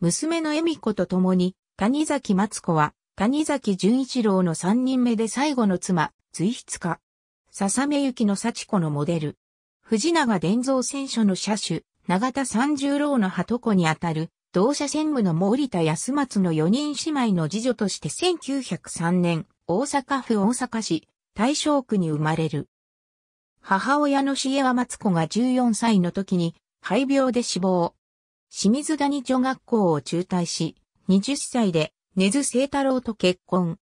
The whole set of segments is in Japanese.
娘の恵美子と共に、谷崎松子は、谷崎潤一郎の三人目で最後の妻、随筆家。笹目幸の幸子のモデル。藤永伝蔵選書の車種、永田三十郎の鳩子にあたる、同社専務の森田康松の四人姉妹の次女として1903年、大阪府大阪市、大正区に生まれる。母親の重和松子が14歳の時に、肺病で死亡。清水谷女学校を中退し、20歳で根津聖太郎と結婚。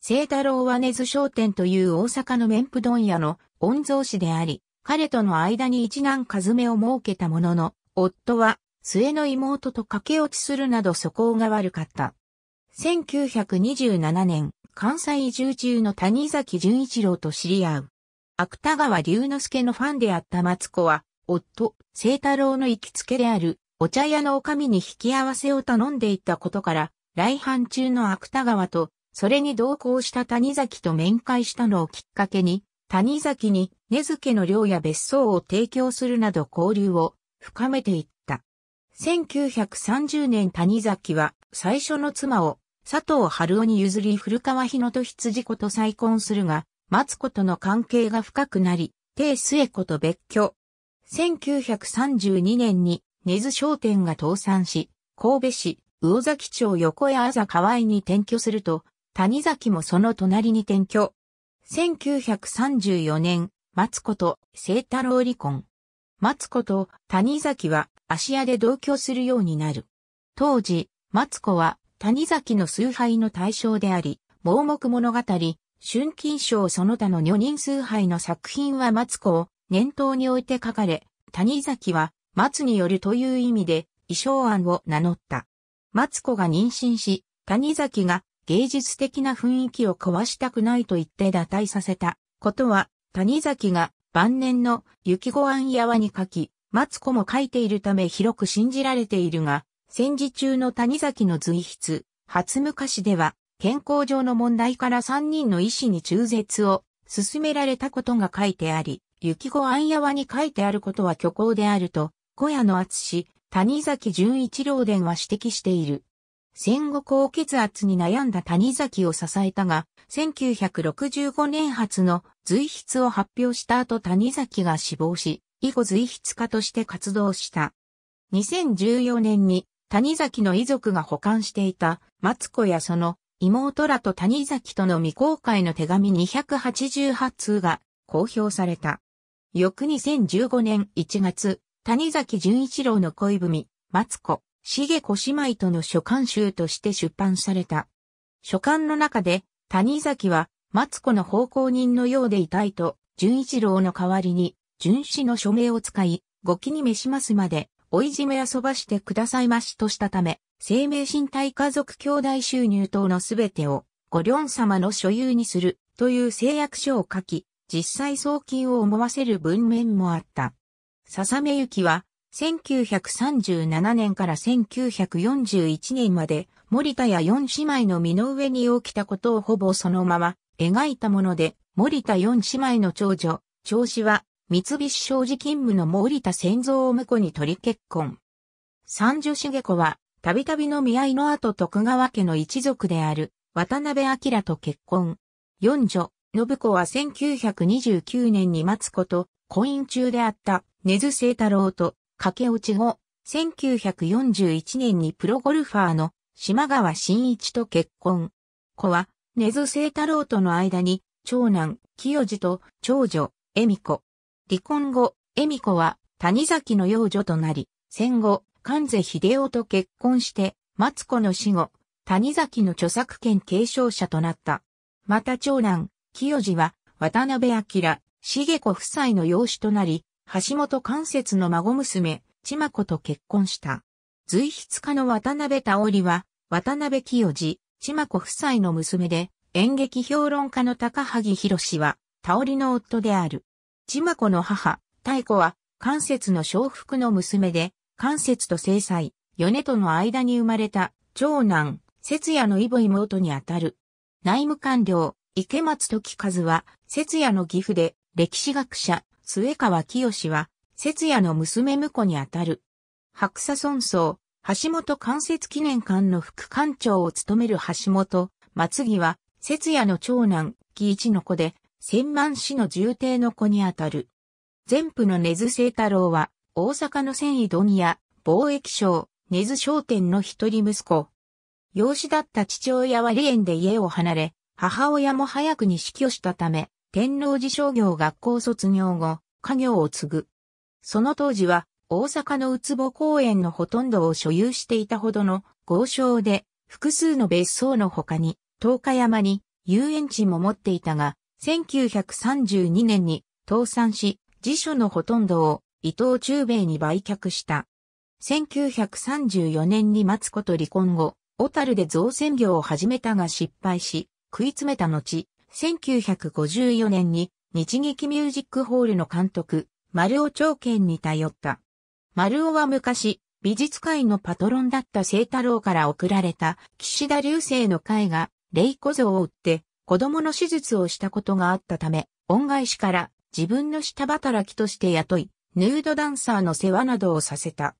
聖太郎は根津商店という大阪の麺布問屋の御曹司であり、彼との間に一男和めを設けたものの、夫は末の妹と駆け落ちするなど素行が悪かった。1927年、関西移住中の谷崎潤一郎と知り合う。芥川龍之介のファンであった松子は、夫、聖太郎の行きつけであるお茶屋の女将に引き合わせを頼んでいたことから、来藩中の芥川と、それに同行した谷崎と面会したのをきっかけに、谷崎に根付の寮や別荘を提供するなど交流を深めていった。1930年谷崎は最初の妻を佐藤春夫に譲り古川日野と羊子と再婚するが、松子との関係が深くなり、定末子と別居。1932年に根津商店が倒産し、神戸市、魚崎町横江あざ河合に転居すると、谷崎もその隣に転居。1934年、松子と聖太郎離婚。松子と谷崎は芦屋で同居するようになる。当時、松子は谷崎の崇拝の対象であり、盲目物語、春金賞その他の女人崇拝の作品は松子を念頭に置いて書かれ、谷崎は松によるという意味で、衣装案を名乗った。松子が妊娠し、谷崎が芸術的な雰囲気を壊したくないと言って打退させたことは、谷崎が晩年の雪ご案やわに書き、松子も書いているため広く信じられているが、戦時中の谷崎の随筆、初昔では、健康上の問題から三人の医師に中絶を勧められたことが書いてあり、雪子案やわに書いてあることは虚構であると小屋の厚氏、谷崎潤一郎伝は指摘している。戦後高血圧に悩んだ谷崎を支えたが、1965年発の随筆を発表した後谷崎が死亡し、以後随筆家として活動した。2014年に谷崎の遺族が保管していた松子やその妹らと谷崎との未公開の手紙288通が公表された。翌2015年1月、谷崎潤一郎の恋文、松子、重子姉妹との書簡集として出版された。書簡の中で、谷崎は、松子の奉公人のようでいたいと、潤一郎の代わりに、純子の署名を使い、ご気に召しますまで、追いじめ遊ばしてくださいましとしたため、生命身体家族兄弟収入等のすべてを、ご両様の所有にする、という誓約書を書き、実際送金を思わせる文面もあった。笹目ゆきは、1937年から1941年まで、森田や四姉妹の身の上に起きたことをほぼそのまま描いたもので、森田四姉妹の長女、長子は、三菱商事勤務の森田仙蔵を婿に取り結婚。三女茂子は、たびたびの見合いの後徳川家の一族である、渡辺明と結婚。四女、信子は1929年に待つこと婚姻中であった根津聖太郎と駆け落ち後、1941年にプロゴルファーの島川慎一と結婚。子は根津聖太郎との間に長男清二と長女恵美子。離婚後、恵美子は谷崎の養女となり、戦後、関瀬秀夫と結婚して、松子の死後、谷崎の著作権継承者となった。また長男、清治は、渡辺明、茂子夫妻の養子となり、橋本関節の孫娘、千真子と結婚した。随筆家の渡辺田織は、渡辺清治、千真子夫妻の娘で、演劇評論家の高萩博士は、田織の夫である。千真子の母、太子は、関節の小福の娘で、関節と正妻、米との間に生まれた、長男、節也の異母妹にあたる。内務官僚、池松時和は、節也の岐阜で、歴史学者、末川清は、節也の娘婿にあたる。白砂村荘、橋本関節記念館の副館長を務める橋本、松木は、節也の長男、木一の子で、千万氏の重帝の子にあたる。前夫の根津清太郎は、大阪の繊維問屋、貿易商、根津商店の一人息子。養子だった父親は離縁で家を離れ、母親も早くに死去したため、天王寺商業学校卒業後、家業を継ぐ。その当時は、大阪のウツボ公園のほとんどを所有していたほどの豪商で、複数の別荘の他に、東日山に遊園地も持っていたが、1932年に倒産し、辞書のほとんどを伊藤忠兵衛に売却した。1934年に松子と離婚後、小樽で造船業を始めたが失敗し、食い詰めた後、1954年に日劇ミュージックホールの監督、丸尾長健に頼った。丸尾は昔、美術界のパトロンだった聖太郎から贈られた岸田流星の会が、霊子像を売って子供の手術をしたことがあったため、恩返しから自分の下働きとして雇い、ヌードダンサーの世話などをさせた。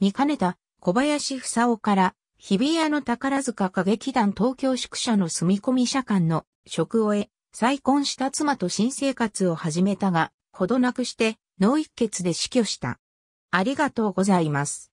見かねた小林房夫から日比谷の宝塚歌劇団東京宿舎の住み込み社官の職を得、再婚した妻と新生活を始めたが、ほどなくして脳一血で死去した。ありがとうございます。